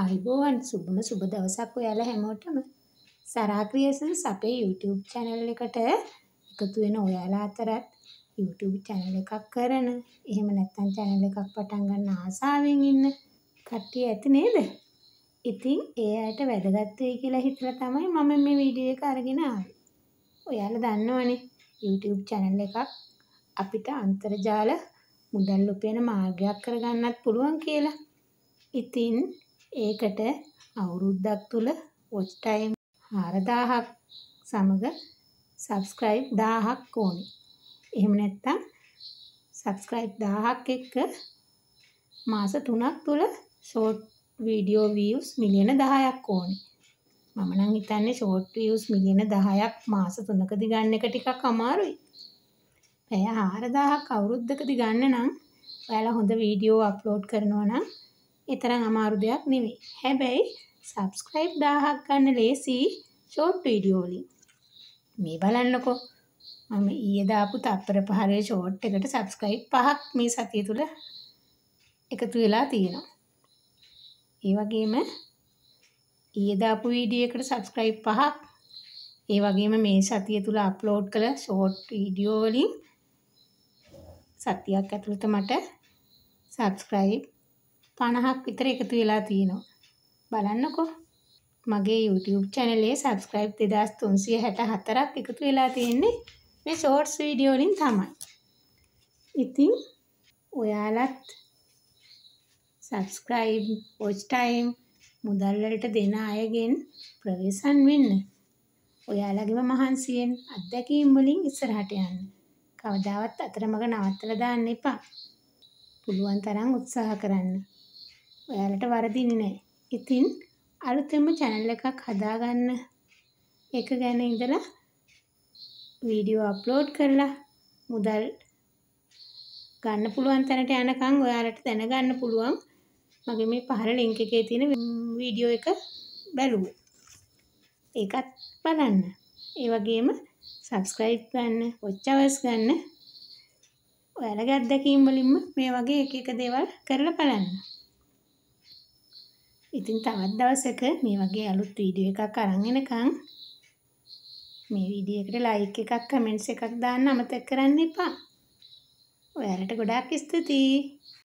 ආයුබෝවන් සුබම සුබ දවසක් ඔයාලා හැමෝටම සරා ක්‍රියේෂන්ස් අපේ YouTube channel එකට එකතු වෙන ඔයාලා අතරත් YouTube channel එකක් කරන එහෙම නැත්නම් channel එකක් පටන් ගන්න ආසාවෙන් ඉන්න කට්ටිය ඇති නේද? ඉතින් ඒ අයට වැදගත් වෙයි කියලා හිතලා තමයි මම මේ වීඩියෝ එක අරගෙන ආවේ. ඔයාලා දන්නවනේ YouTube channel එකක් අපිට අන්තර්ජාල මුදල් උපයන මාර්ගයක් කරගන්නත් පුළුවන් කියලා. ඉතින් ඒකට අවුරුද්දක් තුළ වොච් ටයිම් 4000ක් සමග subscribe 1000ක් ඕනි. එහෙම නැත්නම් subscribe 1000ක් එක්ක මාස 3ක් තුළ short video views මිලියන 10ක් ඕනි. මම නම් හිතන්නේ short views මිලියන 10ක් මාස 3කදී ගන්න එක ටිකක් අමාරුයි. පැය 4000ක් අවුරුද්දකදී ගන්න නම් ඔයාලා හොඳ වීඩියෝ අප්ලෝඩ් කරනවා නම් ඒ තරම් අමාරු දෙයක් නෙවෙයි. හැබැයි subscribe 1000ක් ගන්න ලේසි short video වලින්. මේ බලන්නකෝ. මම ඊයේ දාපු තප්පර පහරේ short එකට subscribe පහක් මේ සතිය තුල එකතු වෙලා තියෙනවා. ඒ වගේම ඊයේ දාපු වීඩියෝ එකට subscribe පහක් ඒ වගේම මේ සතිය තුල අප්ලෝඩ් කළ short video වලින් සතියක් ඇතුළත මට subscribe පණහක් විතර එකතු වෙලා තියෙනවා. බලන්නකෝ. මගේ YouTube චැනලේ සබස්ක්‍රයිබ් දෙදස් තුන්සිය හැට හතරක් එකතු වෙලා තියෙන්නේ මේ ෂෝට්ස් වීඩියෝලින් තමයි. ඉතින් ඔයාලත් සබස්ක්‍රයිබ් පෝච්ටයිම් මුදල්වලට දෙන අයගෙන් ප්‍රවේසන් වෙන්න. ඔයාලගෙම මහන්සියෙන් අත්දැකීම් වලින් ඉස්සරහට යන්න. කවදාවත් අතරමඟ නවත්තලා දාන්න එපා. පුළුවන් තරම් උත්සාහ කරන්න. ඔයාලට වරදින්නේ නැහැ. ඉතින් අලුතෙන්ම channel එකක් හදාගන්න එක ගැන ඉඳලා වීඩියෝ අප්ලෝඩ් කරලා මුදල් ගන්න පුළුවන් තැනට යනකම් ඔයාලට දැනගන්න පුළුවන් මගේ මේ පහළ link එකේ තියෙන වීඩියෝ එක බලුව. ඒකත් බලන්න. ඒ වගේම subscribe ගන්න, watch hours ගන්න. ඔයාලගේ අත්දැකීම් වලින්ම මේ වගේ එක එක දේවල් කරලා බලන්න. ඉතින් තවත් දවසක මේ වගේ අලුත් වීඩියෝ එකක් අරන් එනකන් මේ වීඩියෝ එකට ලයික් එකක් කමෙන්ට්ස් එකක් දාන්න අමතක කරන්න එපා. ඔයාලට ගොඩාක් ස්තුතියි.